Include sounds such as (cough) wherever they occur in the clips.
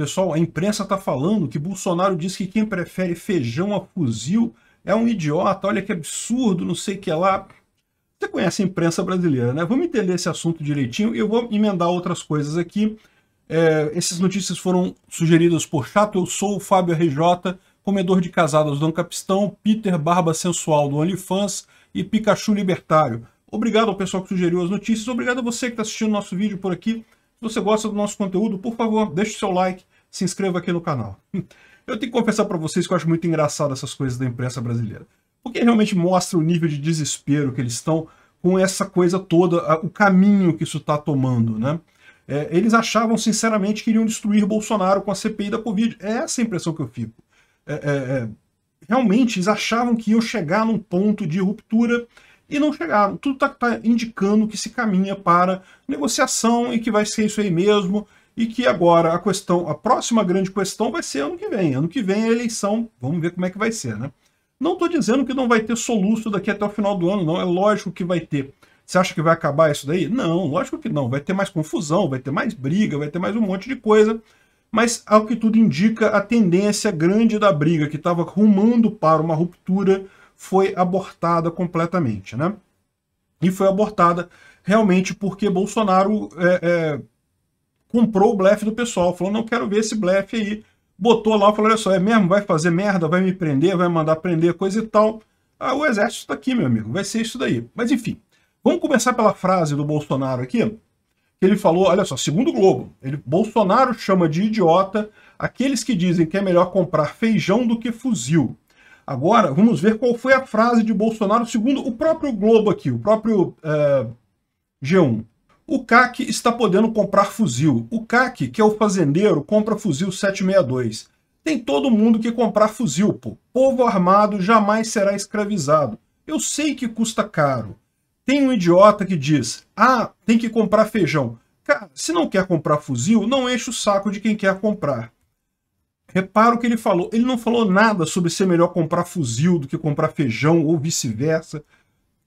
Pessoal, a imprensa está falando que Bolsonaro diz que quem prefere feijão a fuzil é um idiota, olha que absurdo, não sei o que lá. Você conhece a imprensa brasileira, né? Vamos entender esse assunto direitinho. e Eu vou emendar outras coisas aqui. É, essas notícias foram sugeridas por Chato Eu Sou, o Fábio RJ, Comedor de Casadas do Ancapistão, Peter Barba Sensual do OnlyFans e Pikachu Libertário. Obrigado ao pessoal que sugeriu as notícias, obrigado a você que está assistindo nosso vídeo por aqui. Se você gosta do nosso conteúdo, por favor, deixe o seu like, se inscreva aqui no canal. (laughs) Eu tenho que confessar para vocês que eu acho muito engraçado essas coisas da imprensa brasileira. Porque realmente mostra o nível de desespero que eles estão com essa coisa toda, o caminho que isso está tomando, né? É, eles achavam, sinceramente, que iriam destruir Bolsonaro com a CPI da Covid. É essa a impressão que eu fico. É, é, é, realmente, eles achavam que iam chegar num ponto de ruptura e não chegaram. Tudo está tá indicando que se caminha para negociação e que vai ser isso aí mesmo e que agora a questão, a próxima grande questão vai ser ano que vem. Ano que vem é a eleição, vamos ver como é que vai ser, né? Não estou dizendo que não vai ter soluço daqui até o final do ano, não. É lógico que vai ter. Você acha que vai acabar isso daí? Não, lógico que não. Vai ter mais confusão, vai ter mais briga, vai ter mais um monte de coisa. Mas, ao que tudo indica, a tendência grande da briga, que estava rumando para uma ruptura, foi abortada completamente, né? E foi abortada realmente porque Bolsonaro é, é, comprou o blefe do pessoal, falou, não quero ver esse blefe aí. Botou lá, falou, olha só, é mesmo, vai fazer merda, vai me prender, vai mandar prender, coisa e tal. Ah, o exército está aqui, meu amigo, vai ser isso daí. Mas enfim, vamos começar pela frase do Bolsonaro aqui, que ele falou, olha só, segundo o Globo, ele, Bolsonaro chama de idiota aqueles que dizem que é melhor comprar feijão do que fuzil. Agora, vamos ver qual foi a frase de Bolsonaro, segundo o próprio Globo aqui, o próprio eh, G1. O CAC está podendo comprar fuzil. O CAC, que é o fazendeiro, compra fuzil 762. Tem todo mundo que comprar fuzil, pô. Povo armado jamais será escravizado. Eu sei que custa caro. Tem um idiota que diz, ah, tem que comprar feijão. Cara, se não quer comprar fuzil, não enche o saco de quem quer comprar. Repara o que ele falou. Ele não falou nada sobre ser melhor comprar fuzil do que comprar feijão ou vice-versa.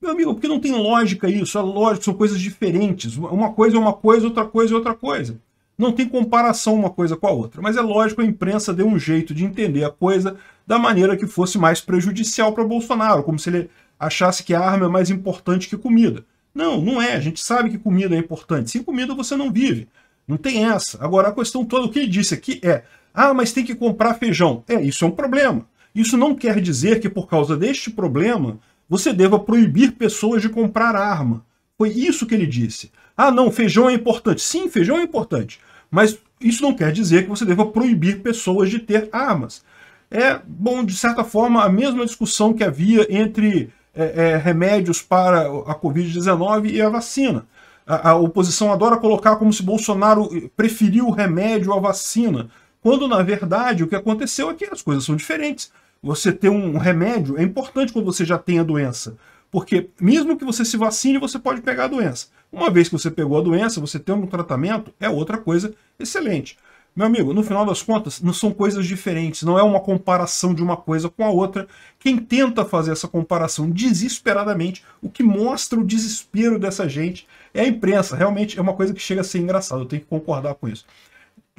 Meu amigo, porque não tem lógica isso. é lógico são coisas diferentes. Uma coisa é uma coisa, outra coisa é outra coisa. Não tem comparação uma coisa com a outra. Mas é lógico, a imprensa deu um jeito de entender a coisa da maneira que fosse mais prejudicial para Bolsonaro, como se ele achasse que a arma é mais importante que comida. Não, não é. A gente sabe que comida é importante. Sem comida você não vive. Não tem essa. Agora, a questão toda, o que ele disse aqui é: ah, mas tem que comprar feijão. É, isso é um problema. Isso não quer dizer que por causa deste problema você deva proibir pessoas de comprar arma. Foi isso que ele disse. Ah, não, feijão é importante. Sim, feijão é importante. Mas isso não quer dizer que você deva proibir pessoas de ter armas. É, bom, de certa forma, a mesma discussão que havia entre é, é, remédios para a Covid-19 e a vacina. A, a oposição adora colocar como se Bolsonaro preferiu o remédio à vacina, quando, na verdade, o que aconteceu é que as coisas são diferentes você ter um remédio é importante quando você já tem a doença. Porque mesmo que você se vacine, você pode pegar a doença. Uma vez que você pegou a doença, você tem um tratamento, é outra coisa excelente. Meu amigo, no final das contas, não são coisas diferentes, não é uma comparação de uma coisa com a outra. Quem tenta fazer essa comparação desesperadamente, o que mostra o desespero dessa gente é a imprensa. Realmente é uma coisa que chega a ser engraçada, eu tenho que concordar com isso.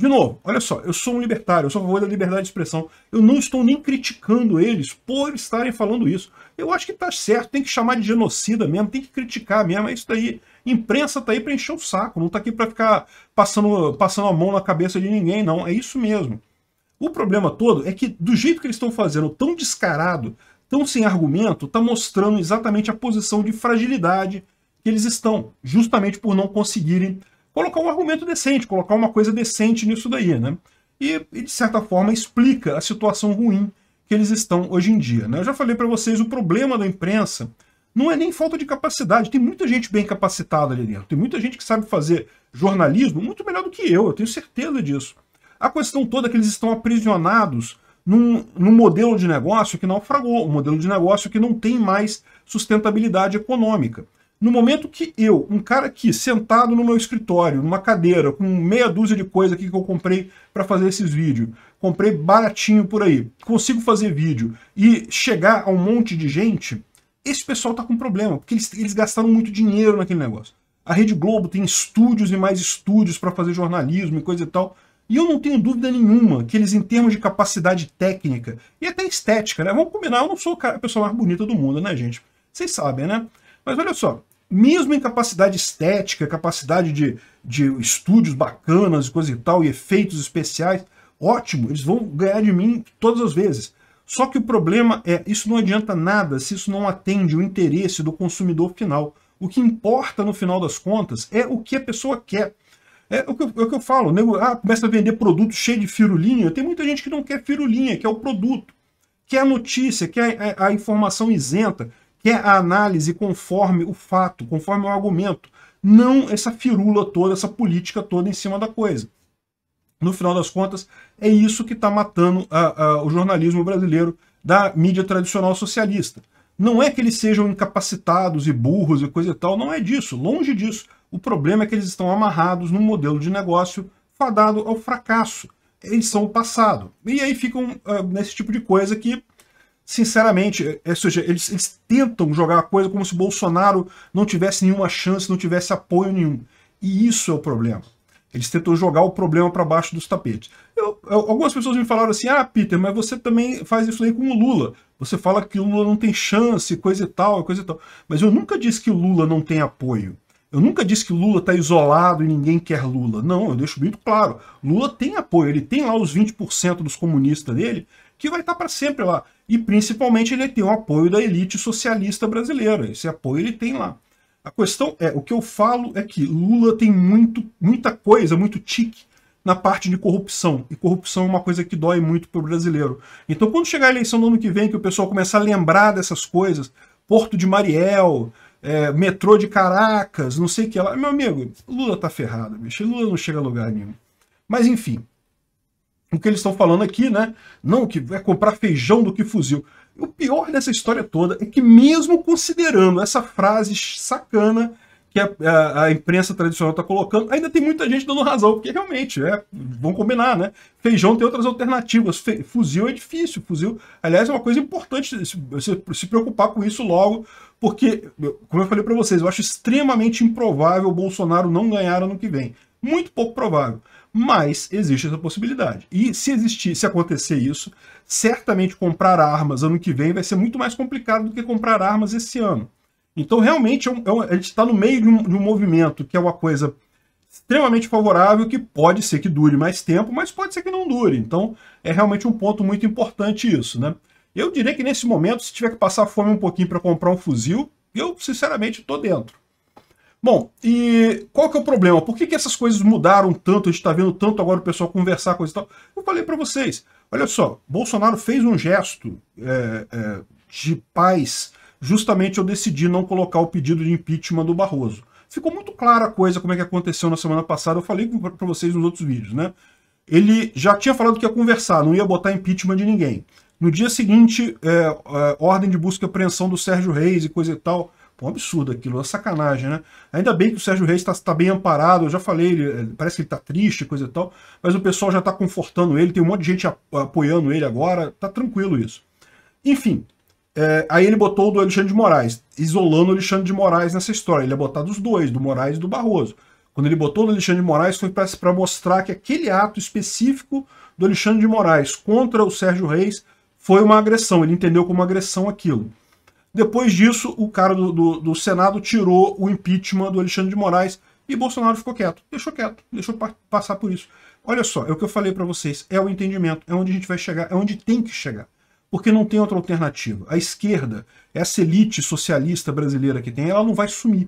De novo, olha só, eu sou um libertário, eu sou a favor da liberdade de expressão. Eu não estou nem criticando eles por estarem falando isso. Eu acho que tá certo, tem que chamar de genocida mesmo, tem que criticar mesmo, é isso daí. Imprensa tá aí para encher o saco, não tá aqui para ficar passando, passando a mão na cabeça de ninguém, não. É isso mesmo. O problema todo é que, do jeito que eles estão fazendo, tão descarado, tão sem argumento, tá mostrando exatamente a posição de fragilidade que eles estão, justamente por não conseguirem colocar um argumento decente, colocar uma coisa decente nisso daí, né? E, e de certa forma, explica a situação ruim que eles estão hoje em dia. Né? Eu já falei para vocês, o problema da imprensa não é nem falta de capacidade. Tem muita gente bem capacitada ali dentro. Tem muita gente que sabe fazer jornalismo muito melhor do que eu, eu tenho certeza disso. A questão toda é que eles estão aprisionados num, num modelo de negócio que naufragou, um modelo de negócio que não tem mais sustentabilidade econômica. No momento que eu, um cara aqui, sentado no meu escritório, numa cadeira, com meia dúzia de coisa aqui que eu comprei para fazer esses vídeos, comprei baratinho por aí, consigo fazer vídeo e chegar a um monte de gente, esse pessoal tá com problema, porque eles, eles gastaram muito dinheiro naquele negócio. A Rede Globo tem estúdios e mais estúdios para fazer jornalismo e coisa e tal. E eu não tenho dúvida nenhuma que eles, em termos de capacidade técnica e até estética, né? Vamos combinar, eu não sou a pessoa mais bonita do mundo, né, gente? Vocês sabem, né? Mas olha só, mesmo em capacidade estética, capacidade de, de estúdios bacanas e coisa e tal, e efeitos especiais, ótimo, eles vão ganhar de mim todas as vezes. Só que o problema é, isso não adianta nada se isso não atende o interesse do consumidor final. O que importa no final das contas é o que a pessoa quer. É o que eu, é o que eu falo, ah, começa a vender produto cheio de firulinha. Tem muita gente que não quer firulinha, quer o produto, quer a notícia, quer a, a informação isenta quer é a análise conforme o fato, conforme o argumento, não essa firula toda, essa política toda em cima da coisa. No final das contas, é isso que está matando a, a, o jornalismo brasileiro da mídia tradicional socialista. Não é que eles sejam incapacitados e burros e coisa e tal, não é disso, longe disso. O problema é que eles estão amarrados num modelo de negócio fadado ao fracasso. Eles são o passado. E aí ficam uh, nesse tipo de coisa que sinceramente, é, é, ou seja, eles, eles tentam jogar a coisa como se Bolsonaro não tivesse nenhuma chance, não tivesse apoio nenhum. E isso é o problema. Eles tentam jogar o problema para baixo dos tapetes. Eu, eu, algumas pessoas me falaram assim, ah, Peter, mas você também faz isso aí com o Lula. Você fala que o Lula não tem chance, coisa e tal, coisa e tal. Mas eu nunca disse que o Lula não tem apoio. Eu nunca disse que Lula está isolado e ninguém quer Lula. Não, eu deixo muito claro. Lula tem apoio, ele tem lá os 20% dos comunistas dele que vai estar tá para sempre lá. E principalmente ele tem o apoio da elite socialista brasileira. Esse apoio ele tem lá. A questão é, o que eu falo é que Lula tem muito, muita coisa, muito tique na parte de corrupção. E corrupção é uma coisa que dói muito para o brasileiro. Então, quando chegar a eleição do ano que vem, que o pessoal começar a lembrar dessas coisas, Porto de Mariel, é, metrô de Caracas, não sei o que lá. Meu amigo, Lula tá ferrado, bicho. Lula não chega a lugar nenhum. Mas enfim, o que eles estão falando aqui, né? Não, que vai é comprar feijão do que fuzil. O pior dessa história toda é que, mesmo considerando essa frase sacana que a, a, a imprensa tradicional está colocando, ainda tem muita gente dando razão, porque realmente, é, vão combinar, né? Feijão tem outras alternativas, fe, fuzil é difícil, fuzil, aliás, é uma coisa importante se, se preocupar com isso logo, porque, como eu falei para vocês, eu acho extremamente improvável o Bolsonaro não ganhar ano que vem. Muito pouco provável mas existe essa possibilidade. E se existir, se acontecer isso, certamente comprar armas ano que vem vai ser muito mais complicado do que comprar armas esse ano. Então, realmente, é um, é um, a gente está no meio de um, de um movimento que é uma coisa extremamente favorável, que pode ser que dure mais tempo, mas pode ser que não dure. Então, é realmente um ponto muito importante isso, né? Eu diria que nesse momento, se tiver que passar fome um pouquinho para comprar um fuzil, eu, sinceramente, estou dentro. Bom, e qual que é o problema? Por que, que essas coisas mudaram tanto? A gente está vendo tanto agora o pessoal conversar, isso e tal. Eu falei para vocês, olha só, Bolsonaro fez um gesto é, é, de paz, justamente eu decidi não colocar o pedido de impeachment do Barroso. Ficou muito clara a coisa, como é que aconteceu na semana passada, eu falei para vocês nos outros vídeos, né? Ele já tinha falado que ia conversar, não ia botar impeachment de ninguém. No dia seguinte, é, é ordem de busca e apreensão do Sérgio Reis e coisa e tal, um absurdo aquilo, uma é sacanagem, né? Ainda bem que o Sérgio Reis está tá bem amparado, eu já falei, ele, parece que ele está triste, coisa e tal, mas o pessoal já está confortando ele, tem um monte de gente apoiando ele agora, tá tranquilo isso. Enfim, é, aí ele botou o do Alexandre de Moraes, isolando o Alexandre de Moraes nessa história. Ele ia é botar dos dois, do Moraes e do Barroso. Quando ele botou o do Alexandre de Moraes, foi para mostrar que aquele ato específico do Alexandre de Moraes contra o Sérgio Reis foi uma agressão. Ele entendeu como agressão aquilo. Depois disso, o cara do, do, do, Senado tirou o impeachment do Alexandre de Moraes e Bolsonaro ficou quieto. Deixou quieto, deixou pa passar por isso. Olha só, é o que eu falei para vocês, é o entendimento, é onde a gente vai chegar, é onde tem que chegar. Porque não tem outra alternativa. A esquerda, essa elite socialista brasileira que tem, ela não vai sumir.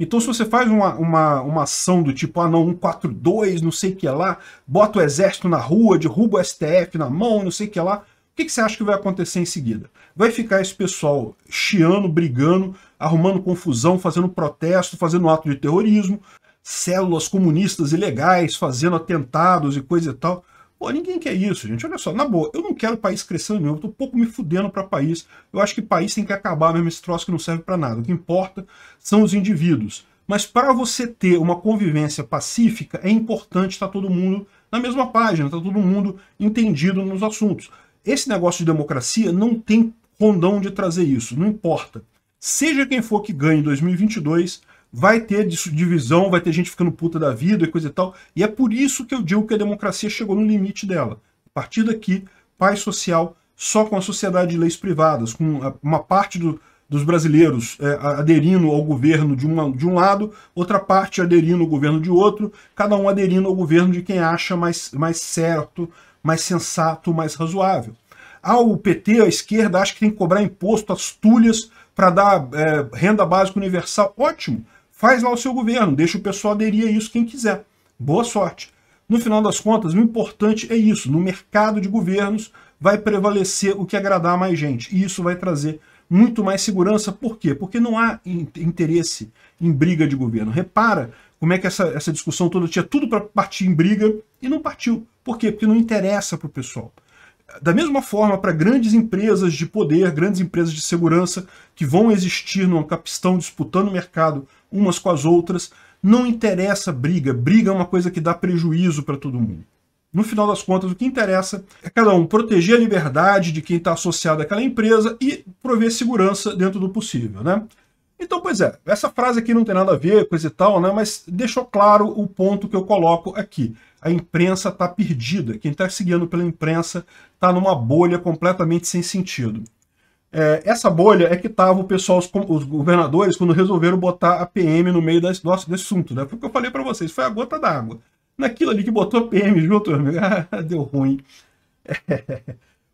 Então, se você faz uma, uma, uma ação do tipo, ah, não, 142, não sei o que lá, bota o exército na rua, derruba o STF na mão, não sei o que lá, o que, que você acha que vai acontecer em seguida? Vai ficar esse pessoal chiando, brigando, arrumando confusão, fazendo protesto, fazendo ato de terrorismo, células comunistas ilegais, fazendo atentados e coisa e tal. Pô, ninguém quer isso, gente. Olha só, na boa, eu não quero país crescendo nenhum, eu tô um pouco me fudendo para país. Eu acho que país tem que acabar mesmo esse troço que não serve para nada. O que importa são os indivíduos. Mas para você ter uma convivência pacífica, é importante estar tá todo mundo na mesma página, tá todo mundo entendido nos assuntos. Esse negócio de democracia não tem rondão de trazer isso, não importa. Seja quem for que ganhe em 2022, vai ter divisão, vai ter gente ficando puta da vida e coisa e tal. E é por isso que eu digo que a democracia chegou no limite dela. A partir daqui, paz social só com a sociedade de leis privadas, com uma parte do, dos brasileiros é, aderindo ao governo de, uma, de um lado, outra parte aderindo ao governo de outro, cada um aderindo ao governo de quem acha mais, mais certo, mais sensato, mais razoável. Ah, o PT, a esquerda, acha que tem que cobrar imposto às tulhas para dar é, renda básica universal. Ótimo, faz lá o seu governo, deixa o pessoal aderir a isso quem quiser. Boa sorte. No final das contas, o importante é isso. No mercado de governos vai prevalecer o que agradar mais gente. E isso vai trazer muito mais segurança. Por quê? Porque não há interesse em briga de governo. Repara como é que essa, essa discussão toda tinha tudo para partir em briga e não partiu. Por quê? Porque não interessa para o pessoal. Da mesma forma, para grandes empresas de poder, grandes empresas de segurança, que vão existir numa capistão disputando o mercado umas com as outras, não interessa briga. Briga é uma coisa que dá prejuízo para todo mundo. No final das contas, o que interessa é cada um proteger a liberdade de quem está associado àquela empresa e prover segurança dentro do possível. Né? Então, pois é, essa frase aqui não tem nada a ver, coisa e tal, né? Mas deixou claro o ponto que eu coloco aqui. A imprensa está perdida. Quem está seguindo pela imprensa está numa bolha completamente sem sentido. É, essa bolha é que estava o pessoal, os, governadores, quando resolveram botar a PM no meio das, nossa, desse assunto, né? porque eu falei para vocês, foi a gota d'água. Naquilo ali que botou a PM junto, (laughs) deu ruim. É.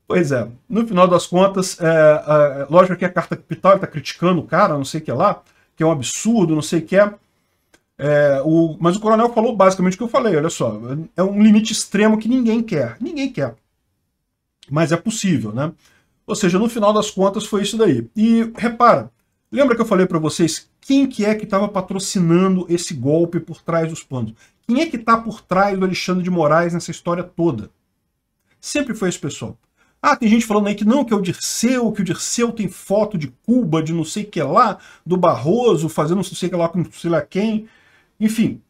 Pois é, no final das contas, é, é, é lógico que a Carta Capital está criticando o cara, não sei o que lá, que é um absurdo, não sei o que é. é o, mas o coronel falou basicamente o que eu falei, olha só, é um limite extremo que ninguém quer, ninguém quer. Mas é possível, né? Ou seja, no final das contas foi isso daí. E repara, lembra que eu falei para vocês quem que é que estava patrocinando esse golpe por trás dos panos? Quem é que está por trás do Alexandre de Moraes nessa história toda? Sempre foi esse pessoal. Ah, tem gente falando aí que não, que é o Dirceu, que o Dirceu tem foto de Cuba, de não sei o que lá, do Barroso, fazendo não sei o que lá com sei lá quem. Enfim,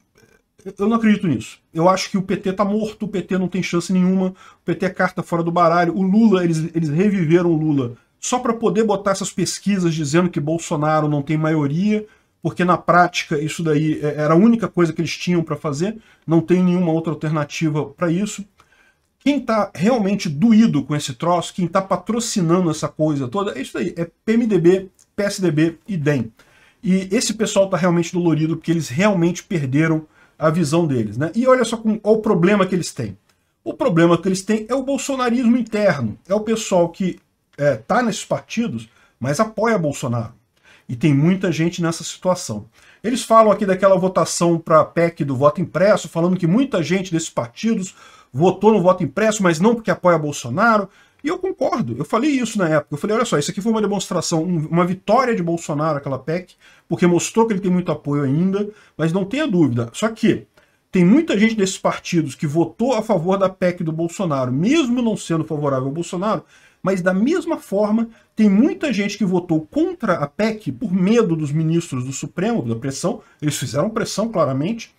eu não acredito nisso. Eu acho que o PT tá morto, o PT não tem chance nenhuma, o PT é carta fora do baralho. O Lula, eles, eles reviveram o Lula só para poder botar essas pesquisas dizendo que Bolsonaro não tem maioria, porque na prática isso daí é, era a única coisa que eles tinham para fazer, não tem nenhuma outra alternativa para isso. Quem está realmente doído com esse troço, quem está patrocinando essa coisa toda, é isso aí, é PMDB, PSDB e DEM. E esse pessoal está realmente dolorido porque eles realmente perderam a visão deles. Né? E olha só com, qual o problema que eles têm. O problema que eles têm é o bolsonarismo interno. É o pessoal que está é, nesses partidos, mas apoia Bolsonaro. E tem muita gente nessa situação. Eles falam aqui daquela votação para a PEC do voto impresso, falando que muita gente desses partidos votou no voto impresso, mas não porque apoia Bolsonaro. E eu concordo, eu falei isso na época. Eu falei, olha só, isso aqui foi uma demonstração, uma vitória de Bolsonaro, aquela PEC, porque mostrou que ele tem muito apoio ainda, mas não tenha dúvida. Só que tem muita gente desses partidos que votou a favor da PEC do Bolsonaro, mesmo não sendo favorável ao Bolsonaro, mas da mesma forma, tem muita gente que votou contra a PEC por medo dos ministros do Supremo, da pressão, eles fizeram pressão claramente,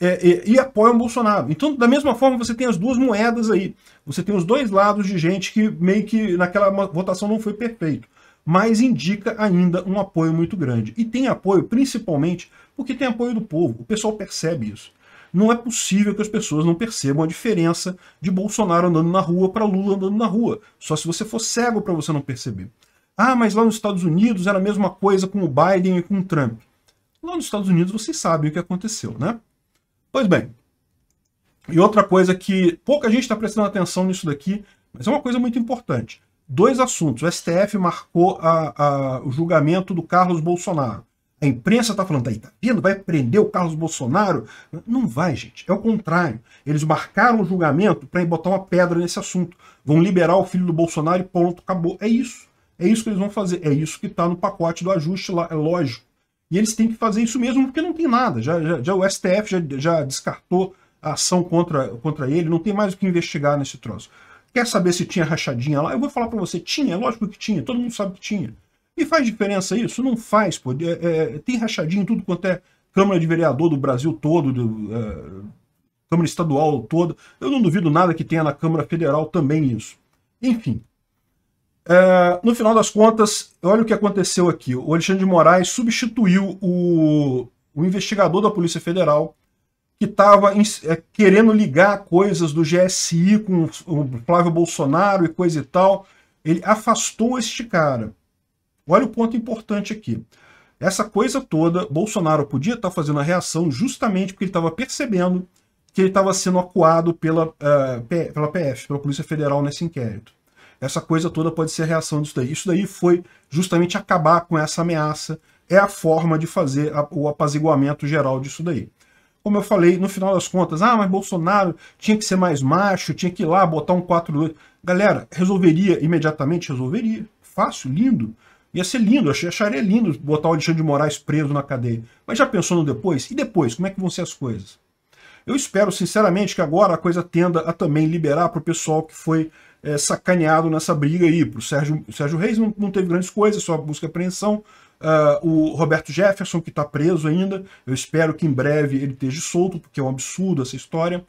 é, e, e apoiam Bolsonaro. Então, da mesma forma, você tem as duas moedas aí. Você tem os dois lados de gente que meio que naquela votação não foi perfeito, mas indica ainda um apoio muito grande. E tem apoio principalmente porque tem apoio do povo. O pessoal percebe isso. Não é possível que as pessoas não percebam a diferença de Bolsonaro andando na rua para Lula andando na rua. Só se você for cego para você não perceber. Ah, mas lá nos Estados Unidos era a mesma coisa com o Biden e com o Trump. Lá nos Estados Unidos vocês sabem o que aconteceu, né? Pois bem, e outra coisa que pouca gente está prestando atenção nisso daqui, mas é uma coisa muito importante. Dois assuntos. O STF marcou a, a, o julgamento do Carlos Bolsonaro. A imprensa está falando, daí tá, tá vendo? Vai prender o Carlos Bolsonaro? Não vai, gente. É o contrário. Eles marcaram o julgamento para botar uma pedra nesse assunto. Vão liberar o filho do Bolsonaro e pronto, acabou. É isso. É isso que eles vão fazer. É isso que está no pacote do ajuste lá. É lógico. E eles têm que fazer isso mesmo porque não tem nada. Já, já, já o STF já, já descartou a ação contra, contra ele, não tem mais o que investigar nesse troço. Quer saber se tinha rachadinha lá? Eu vou falar para você, tinha, lógico que tinha, todo mundo sabe que tinha. E faz diferença isso? Não faz, pô. É, é, tem rachadinha em tudo quanto é Câmara de Vereador do Brasil todo, do, é, Câmara Estadual toda. Eu não duvido nada que tenha na Câmara Federal também isso. Enfim, é, no final das contas, olha o que aconteceu aqui. O Alexandre de Moraes substituiu o, o investigador da Polícia Federal que estava é, querendo ligar coisas do GSI com o Flávio Bolsonaro e coisa e tal. Ele afastou este cara. Olha o ponto importante aqui. Essa coisa toda, Bolsonaro podia estar tá fazendo a reação justamente porque ele estava percebendo que ele estava sendo acuado pela, uh, pela PF, pela Polícia Federal, nesse inquérito. Essa coisa toda pode ser a reação disso daí. Isso daí foi justamente acabar com essa ameaça. É a forma de fazer a, o apaziguamento geral disso daí. Como eu falei, no final das contas, ah, mas Bolsonaro tinha que ser mais macho, tinha que ir lá botar um 4-2. Galera, resolveria imediatamente? Resolveria. Fácil, lindo. Ia ser lindo, acharia lindo botar o Alexandre de Moraes preso na cadeia. Mas já pensou no depois? E depois, como é que vão ser as coisas? Eu espero, sinceramente, que agora a coisa tenda a também liberar para o pessoal que foi é, sacaneado nessa briga aí. Pro Sérgio, o Sérgio Reis não, não teve grandes coisas, só busca e apreensão. Uh, o Roberto Jefferson, que está preso ainda, eu espero que em breve ele esteja solto, porque é um absurdo essa história.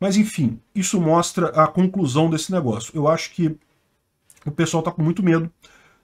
Mas enfim, isso mostra a conclusão desse negócio. Eu acho que o pessoal está com muito medo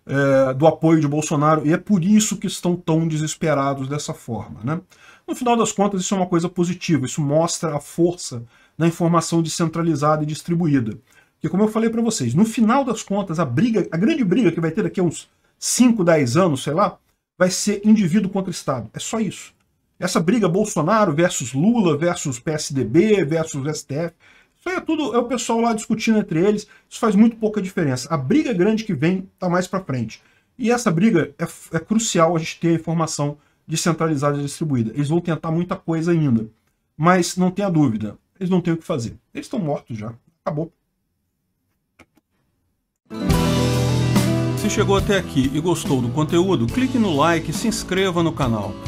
é, do apoio de Bolsonaro e é por isso que estão tão desesperados dessa forma. Né? No final das contas, isso é uma coisa positiva, isso mostra a força da informação descentralizada e distribuída. Porque, como eu falei para vocês, no final das contas, a briga, a grande briga que vai ter daqui a uns 5, 10 anos, sei lá, vai ser indivíduo contra Estado. É só isso. Essa briga Bolsonaro versus Lula versus PSDB versus STF, isso aí é tudo é o pessoal lá discutindo entre eles, isso faz muito pouca diferença. A briga grande que vem está mais para frente. E essa briga é, é crucial a gente ter a informação descentralizada e distribuída. Eles vão tentar muita coisa ainda. Mas não tenha dúvida, eles não têm o que fazer. Eles estão mortos já. Acabou. Se chegou até aqui e gostou do conteúdo, clique no like e se inscreva no canal.